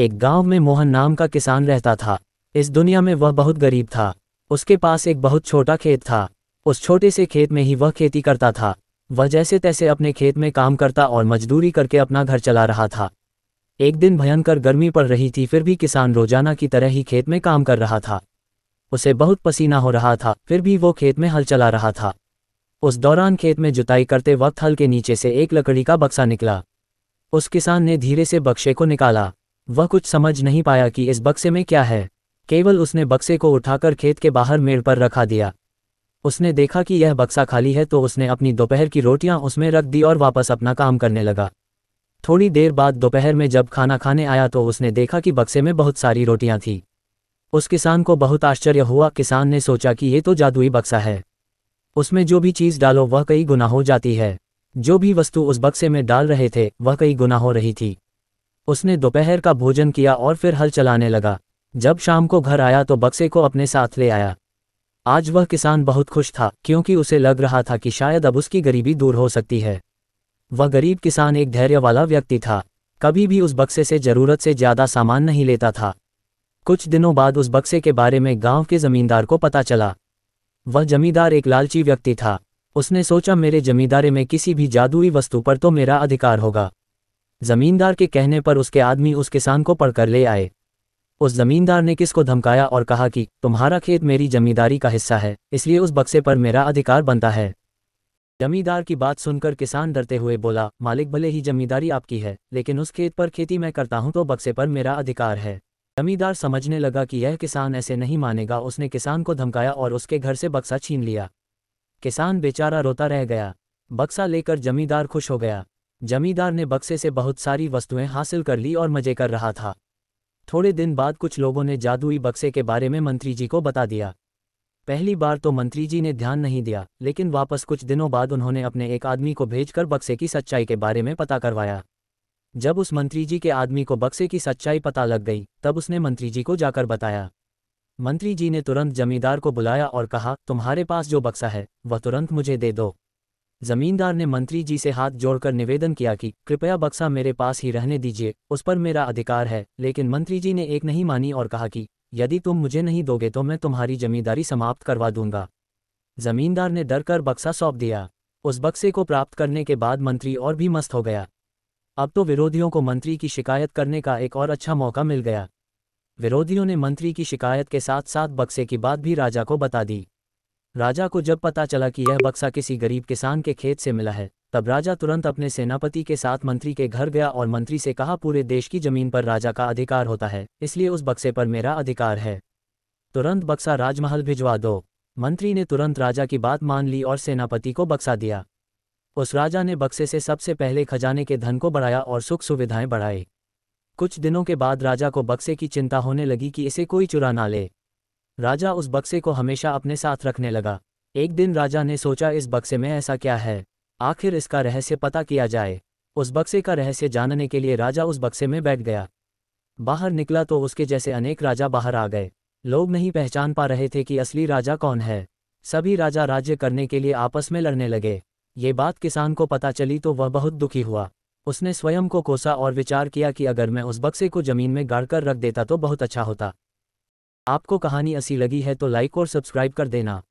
एक गांव में मोहन नाम का किसान रहता था इस दुनिया में वह बहुत गरीब था उसके पास एक बहुत छोटा खेत था उस छोटे से खेत में ही वह खेती करता था वह जैसे तैसे अपने खेत में काम करता और मजदूरी करके अपना घर चला रहा था एक दिन भयंकर गर्मी पड़ रही थी फिर भी किसान रोजाना की तरह ही खेत में काम कर रहा था उसे बहुत पसीना हो रहा था फिर भी वो खेत में हल चला रहा था उस दौरान खेत में जुताई करते वक्त हल के नीचे से एक लकड़ी का बक्सा निकला उस किसान ने धीरे से बक्शे को निकाला वह कुछ समझ नहीं पाया कि इस बक्से में क्या है केवल उसने बक्से को उठाकर खेत के बाहर मेड़ पर रखा दिया उसने देखा कि यह बक्सा खाली है तो उसने अपनी दोपहर की रोटियां उसमें रख दी और वापस अपना काम करने लगा थोड़ी देर बाद दोपहर में जब खाना खाने आया तो उसने देखा कि बक्से में बहुत सारी रोटियां थीं उस किसान को बहुत आश्चर्य हुआ किसान ने सोचा कि ये तो जादुई बक्सा है उसमें जो भी चीज़ डालो वह कई गुना हो जाती है जो भी वस्तु उस बक्से में डाल रहे थे वह कई गुना हो रही थी उसने दोपहर का भोजन किया और फिर हल चलाने लगा जब शाम को घर आया तो बक्से को अपने साथ ले आया आज वह किसान बहुत खुश था क्योंकि उसे लग रहा था कि शायद अब उसकी गरीबी दूर हो सकती है वह गरीब किसान एक धैर्य वाला व्यक्ति था कभी भी उस बक्से से जरूरत से ज्यादा सामान नहीं लेता था कुछ दिनों बाद उस बक्से के बारे में गांव के जमींदार को पता चला वह जमींदार एक लालची व्यक्ति था उसने सोचा मेरे जमींदारे में किसी भी जादुई वस्तु पर तो मेरा अधिकार होगा जमींदार के कहने पर उसके आदमी उस किसान को पढ़कर ले आए उस जमींदार ने किसको धमकाया और कहा कि तुम्हारा खेत मेरी जमींदारी का हिस्सा है इसलिए उस बक्से पर मेरा अधिकार बनता है जमींदार की बात सुनकर किसान डरते हुए बोला मालिक भले ही जमींदारी आपकी है लेकिन उस खेत पर खेती मैं करता हूं तो बक्से पर मेरा अधिकार है जमींदार समझने लगा कि यह किसान ऐसे नहीं मानेगा उसने किसान को धमकाया और उसके घर से बक्सा छीन लिया किसान बेचारा रोता रह गया बक्सा लेकर जमींदार खुश हो गया जमींदार ने बक्से से बहुत सारी वस्तुएं हासिल कर ली और मजे कर रहा था थोड़े दिन बाद कुछ लोगों ने जादुई बक्से के बारे में मंत्री जी को बता दिया पहली बार तो मंत्री जी ने ध्यान नहीं दिया लेकिन वापस कुछ दिनों बाद उन्होंने अपने एक आदमी को भेजकर बक्से की सच्चाई के बारे में पता करवाया जब उस मंत्री जी के आदमी को बक्से की सच्चाई पता लग गई तब उसने मंत्री जी को जाकर बताया मंत्री जी ने तुरंत जमींदार को बुलाया और कहा तुम्हारे पास जो बक्सा है वह तुरंत मुझे दे दो जमींदार ने मंत्री जी से हाथ जोड़कर निवेदन किया कि कृपया बक्सा मेरे पास ही रहने दीजिए उस पर मेरा अधिकार है लेकिन मंत्री जी ने एक नहीं मानी और कहा कि यदि तुम मुझे नहीं दोगे तो मैं तुम्हारी जमींदारी समाप्त करवा दूंगा जमींदार ने डर कर बक्सा सौंप दिया उस बक्से को प्राप्त करने के बाद मंत्री और भी मस्त हो गया अब तो विरोधियों को मंत्री की शिकायत करने का एक और अच्छा मौका मिल गया विरोधियों ने मंत्री की शिकायत के साथ साथ बक्से की बात भी राजा को बता दी राजा को जब पता चला कि यह बक्सा किसी गरीब किसान के खेत से मिला है तब राजा तुरंत अपने सेनापति के साथ मंत्री के घर गया और मंत्री से कहा पूरे देश की जमीन पर राजा का अधिकार होता है इसलिए उस बक्से पर मेरा अधिकार है तुरंत बक्सा राजमहल भिजवा दो मंत्री ने तुरंत राजा की बात मान ली और सेनापति को बक्सा दिया उस राजा ने बक्से से सबसे पहले खजाने के धन को बढ़ाया और सुख सुविधाएं बढ़ाई कुछ दिनों के बाद राजा को बक्से की चिंता होने लगी कि इसे कोई चुरा ना ले राजा उस बक्से को हमेशा अपने साथ रखने लगा एक दिन राजा ने सोचा इस बक्से में ऐसा क्या है आखिर इसका रहस्य पता किया जाए उस बक्से का रहस्य जानने के लिए राजा उस बक्से में बैठ गया बाहर निकला तो उसके जैसे अनेक राजा बाहर आ गए लोग नहीं पहचान पा रहे थे कि असली राजा कौन है सभी राजा राज्य करने के लिए आपस में लड़ने लगे ये बात किसान को पता चली तो वह बहुत दुखी हुआ उसने स्वयं को कोसा और विचार किया कि अगर मैं उस बक्से को जमीन में गाड़कर रख देता तो बहुत अच्छा होता आपको कहानी ऐसी लगी है तो लाइक और सब्सक्राइब कर देना